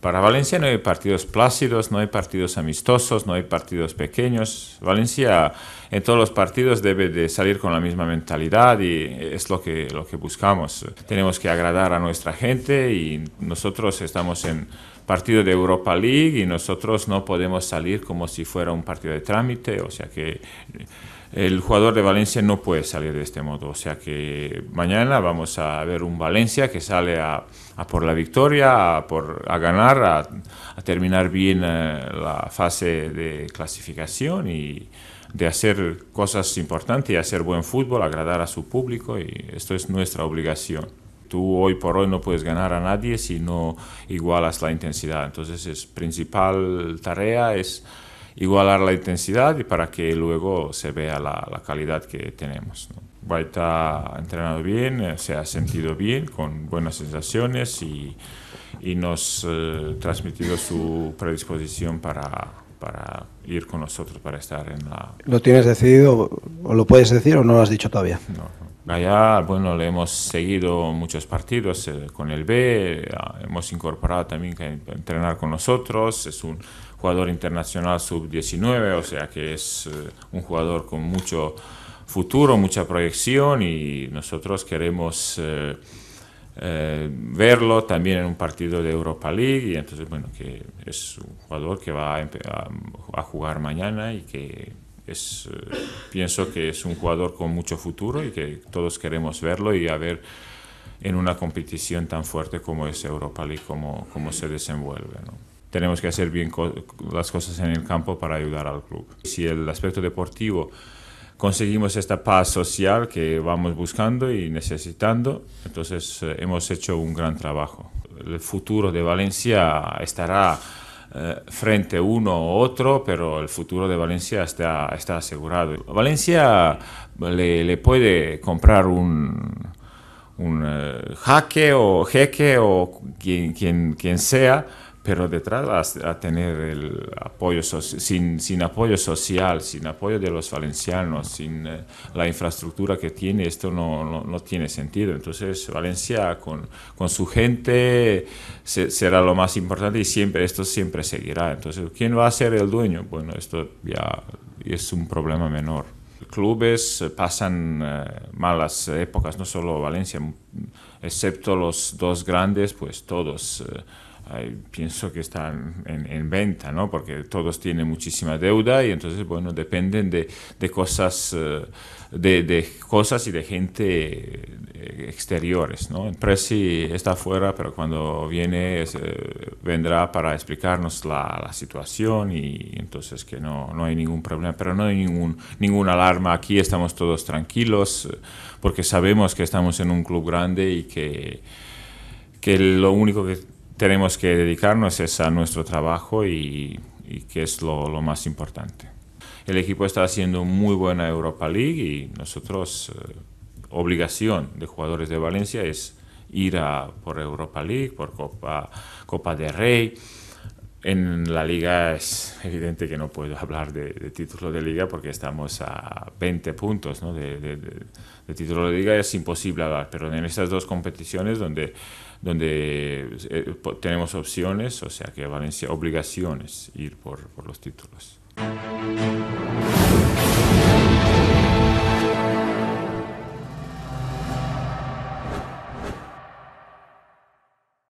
Para Valencia no hay partidos plácidos, no hay partidos amistosos, no hay partidos pequeños. Valencia en todos los partidos debe de salir con la misma mentalidad y es lo que, lo que buscamos. Tenemos que agradar a nuestra gente y nosotros estamos en partido de Europa League y nosotros no podemos salir como si fuera un partido de trámite, o sea que eh, el jugador de Valencia no puede salir de este modo. O sea que mañana vamos a ver un Valencia que sale a, por la victoria, a, ganar, a, terminar bien eh, la fase de clasificación y de hacer cosas importantes y hacer buen fútbol, agradar a su público y esto es nuestra obligación tú hoy por hoy no puedes ganar a nadie si no igualas la intensidad. Entonces, es principal tarea es igualar la intensidad y para que luego se vea la, calidad que tenemos. ¿no? Baita ha entrenado bien, eh, se ha sentido bien, con buenas sensaciones y, nos ha eh, transmitido su predisposición para, para ir con nosotros, para estar en la... ¿Lo tienes decidido o lo puedes decir o no lo has dicho todavía? No bueno, le hemos seguido muchos partidos eh, con el B, ah, hemos incorporado también que entrenar con nosotros, es un jugador internacional sub-19, o sea que es eh, un jugador con mucho futuro, mucha proyección y nosotros queremos eh, verlo también en un partido de Europa League y entonces, bueno, que es un jugador que va a jugar mañana y que eh, pienso que es un jugador con mucho futuro y que todos queremos verlo y a ver en una competición tan fuerte como es Europa League, cómo, cómo se desenvuelve. Tenemos que hacer bien las cosas en el campo para ayudar al club. Si el aspecto deportivo conseguimos esta paz social que vamos buscando y necesitando, entonces eh, hemos hecho un gran trabajo. El futuro de Valencia estará eh, frente uno u otro, pero el futuro de Valencia está, asegurado. Valencia le, puede comprar un, un eh, jaque o jeque o quien sea, pero detrás a, tener el apoyo sin, apoyo social, sin apoyo de los valencianos, sin eh, la infraestructura que tiene, esto no, tiene sentido. Entonces Valencia con, su gente será lo más importante y siempre esto siempre seguirá. Entonces, ¿quién va a ser el dueño? Bueno, esto ya es un problema menor. Clubes eh, pasan eh, malas épocas, no solo Valencia, excepto los dos grandes, pues todos pienso que están en, venta, ¿no? Porque todos tienen muchísima deuda y entonces, bueno, dependen de, de cosas, eh, de, de, cosas y de gente eh, exteriores, ¿no? El está afuera, pero cuando viene eh, vendrá para explicarnos la, la, situación y entonces que no, no hay ningún problema, pero no hay ningún, ninguna alarma. Aquí estamos todos tranquilos porque sabemos que estamos en un club grande y que, que lo único que tenemos que dedicarnos a nuestro trabajo y, que es lo, más importante. El equipo está haciendo muy buena Europa League y nosotros, eh, obligación de jugadores de Valencia es ir a, por Europa League, por Copa, Copa de Rey. En la liga es evidente que no puedo hablar de, de título de liga porque estamos a 20 puntos ¿no? de, de, de, título de liga, es imposible hablar, pero en estas dos competiciones donde, donde eh, tenemos opciones, o sea que Valencia, obligaciones ir por, por los títulos.